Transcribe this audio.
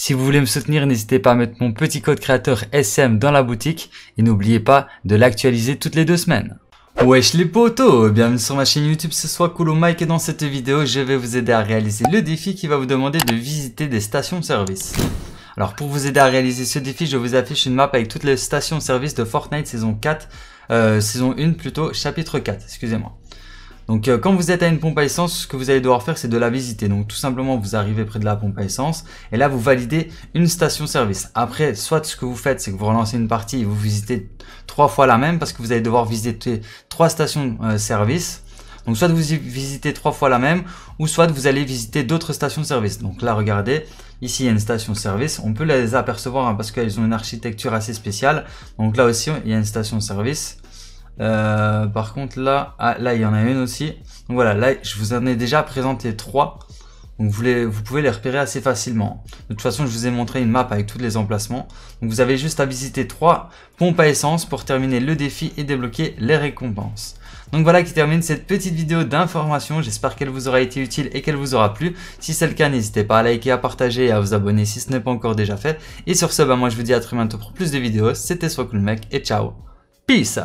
Si vous voulez me soutenir, n'hésitez pas à mettre mon petit code créateur SM dans la boutique et n'oubliez pas de l'actualiser toutes les deux semaines. Wesh les potos Bienvenue sur ma chaîne YouTube, ce soit Coolo Mike et dans cette vidéo, je vais vous aider à réaliser le défi qui va vous demander de visiter des stations-service. de Alors pour vous aider à réaliser ce défi, je vous affiche une map avec toutes les stations-service de de Fortnite saison 4, euh, saison 1 plutôt, chapitre 4, excusez-moi. Donc euh, quand vous êtes à une pompe à essence, ce que vous allez devoir faire, c'est de la visiter. Donc tout simplement, vous arrivez près de la pompe à essence et là, vous validez une station-service. Après, soit ce que vous faites, c'est que vous relancez une partie et vous visitez trois fois la même parce que vous allez devoir visiter trois stations-service. Donc soit vous visitez trois fois la même, ou soit vous allez visiter d'autres stations-service. Donc là, regardez, ici il y a une station-service. On peut les apercevoir hein, parce qu'elles ont une architecture assez spéciale. Donc là aussi, il y a une station-service. Euh, par contre, là, ah, là, il y en a une aussi. Donc voilà, là, je vous en ai déjà présenté trois. Donc vous, pouvez les repérer assez facilement. De toute façon, je vous ai montré une map avec tous les emplacements. Donc vous avez juste à visiter trois pompes à essence pour terminer le défi et débloquer les récompenses. Donc voilà qui termine cette petite vidéo d'information. J'espère qu'elle vous aura été utile et qu'elle vous aura plu. Si c'est le cas, n'hésitez pas à liker, à partager et à vous abonner si ce n'est pas encore déjà fait. Et sur ce, bah, moi je vous dis à très bientôt pour plus de vidéos. C'était Soit Cool Mec et ciao. Peace